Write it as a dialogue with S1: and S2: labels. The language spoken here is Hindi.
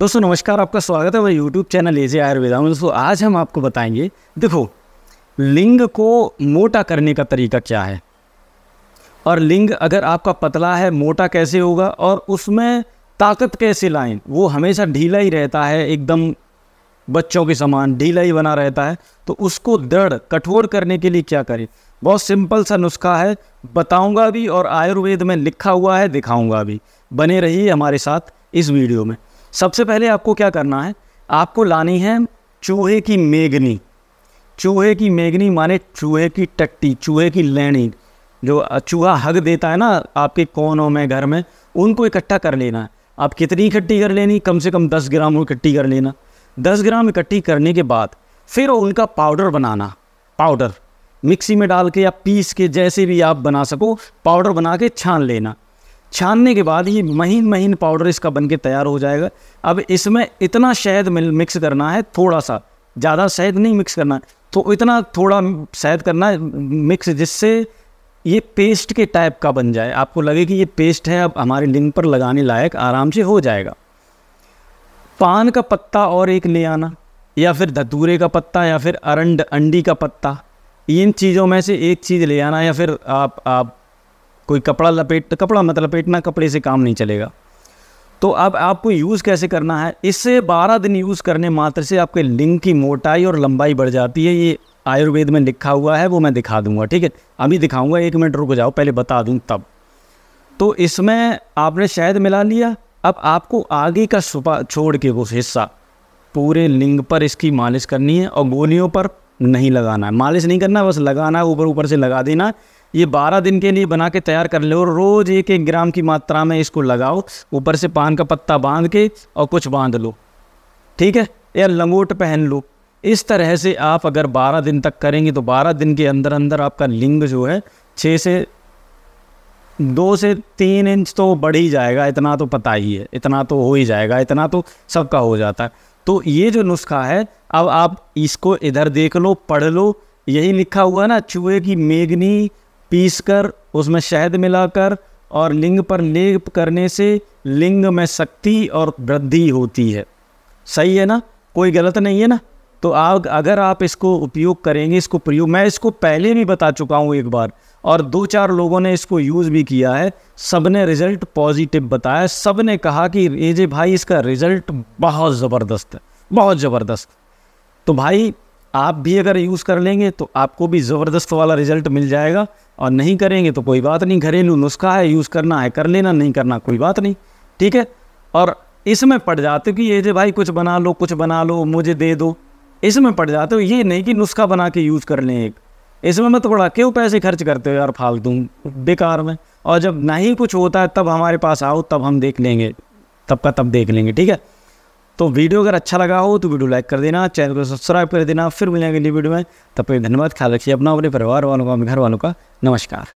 S1: दोस्तों नमस्कार आपका स्वागत है मेरे यूट्यूब चैनल एजे आयुर्वेदा में दोस्तों आज हम आपको बताएंगे देखो लिंग को मोटा करने का तरीका क्या है और लिंग अगर आपका पतला है मोटा कैसे होगा और उसमें ताकत कैसे लाएं वो हमेशा ढीला ही रहता है एकदम बच्चों के समान ढीला ही बना रहता है तो उसको दृढ़ कठोर करने के लिए क्या करें बहुत सिंपल सा नुस्खा है बताऊंगा भी और आयुर्वेद में लिखा हुआ है दिखाऊंगा भी बने रहिए हमारे साथ इस वीडियो में सबसे पहले आपको क्या करना है आपको लानी है चूहे की मेघनी चूहे की मेघनी माने चूहे की टट्टी चूहे की लेणी जो चूहा हग देता है ना आपके कोनों में घर में उनको इकट्ठा कर लेना है आप कितनी इकट्ठी कर लेनी कम से कम दस ग्राम इकट्ठी कर लेना दस ग्राम इकट्ठी करने के बाद फिर उनका पाउडर बनाना पाउडर मिक्सी में डाल के या पीस के जैसे भी आप बना सको पाउडर बना के छान लेना छानने के बाद ये महीन महीन पाउडर इसका बन के तैयार हो जाएगा अब इसमें इतना शहद मिक्स करना है थोड़ा सा ज़्यादा शहद नहीं मिक्स करना तो इतना थोड़ा शहद करना है मिक्स जिससे ये पेस्ट के टाइप का बन जाए आपको लगे कि ये पेस्ट है अब हमारे लिंग पर लगाने लायक आराम से हो जाएगा पान का पत्ता और एक ले आना या फिर धतूरे का पत्ता या फिर अरंड अंडी का पत्ता इन चीज़ों में से एक चीज़ ले आना या फिर आप आप कोई कपड़ा लपेट तो कपड़ा मतलब लपेटना कपड़े से काम नहीं चलेगा तो अब आपको यूज़ कैसे करना है इससे 12 दिन यूज़ करने मात्र से आपके लिंग की मोटाई और लंबाई बढ़ जाती है ये आयुर्वेद में लिखा हुआ है वो मैं दिखा दूंगा ठीक है अभी दिखाऊंगा एक मिनट रुक जाओ पहले बता दूं तब तो इसमें आपने शायद मिला लिया अब आपको आगे का सुपा छोड़ के वो हिस्सा पूरे लिंग पर इसकी मालिश करनी है और गोलियों पर नहीं लगाना है मालिश नहीं करना बस लगाना ऊपर ऊपर से लगा देना ये बारह दिन के लिए बना के तैयार कर लो रोज़ एक एक ग्राम की मात्रा में इसको लगाओ ऊपर से पान का पत्ता बांध के और कुछ बांध लो ठीक है या लंगोट पहन लो इस तरह से आप अगर 12 दिन तक करेंगे तो 12 दिन के अंदर अंदर आपका लिंग जो है छः से दो से तीन इंच तो बढ़ ही जाएगा इतना तो पता ही है इतना तो हो ही जाएगा इतना तो सबका हो जाता है तो ये जो नुस्खा है अब आप इसको इधर देख लो पढ़ लो यही लिखा हुआ ना चूहे की मेघनी पीस कर उसमें शहद मिलाकर और लिंग पर लेप करने से लिंग में शक्ति और वृद्धि होती है सही है ना कोई गलत नहीं है ना तो आप अगर आप इसको उपयोग करेंगे इसको प्रयोग मैं इसको पहले भी बता चुका हूँ एक बार और दो चार लोगों ने इसको यूज़ भी किया है सब ने रिज़ल्ट पॉजिटिव बताया सब ने कहा कि ये जे भाई इसका रिज़ल्ट बहुत ज़बरदस्त है बहुत ज़बरदस्त तो भाई आप भी अगर यूज़ कर लेंगे तो आपको भी ज़बरदस्त वाला रिजल्ट मिल जाएगा और नहीं करेंगे तो कोई बात नहीं घरेलू नुस्खा है यूज़ करना है कर लेना नहीं करना कोई बात नहीं ठीक है और इसमें पड़ जाते हो कि ये जो भाई कुछ बना लो कुछ बना लो मुझे दे दो इसमें पड़ जाते हो ये नहीं कि नुस्खा बना के यूज़ कर लें एक इसमें मैं थोड़ा क्यों पैसे खर्च करते हो यार फालतू बेकार में और जब नहीं कुछ होता है तब हमारे पास आओ तब हम देख लेंगे तब का तब देख लेंगे ठीक है तो वीडियो अगर अच्छा लगा हो तो वीडियो लाइक कर देना चैनल को सब्सक्राइब कर देना फिर मिलेंगे अगली वीडियो में तब तक धन्यवाद ख्याल रखिए अपना अपने परिवार वालों का अपने घर वालों का नमस्कार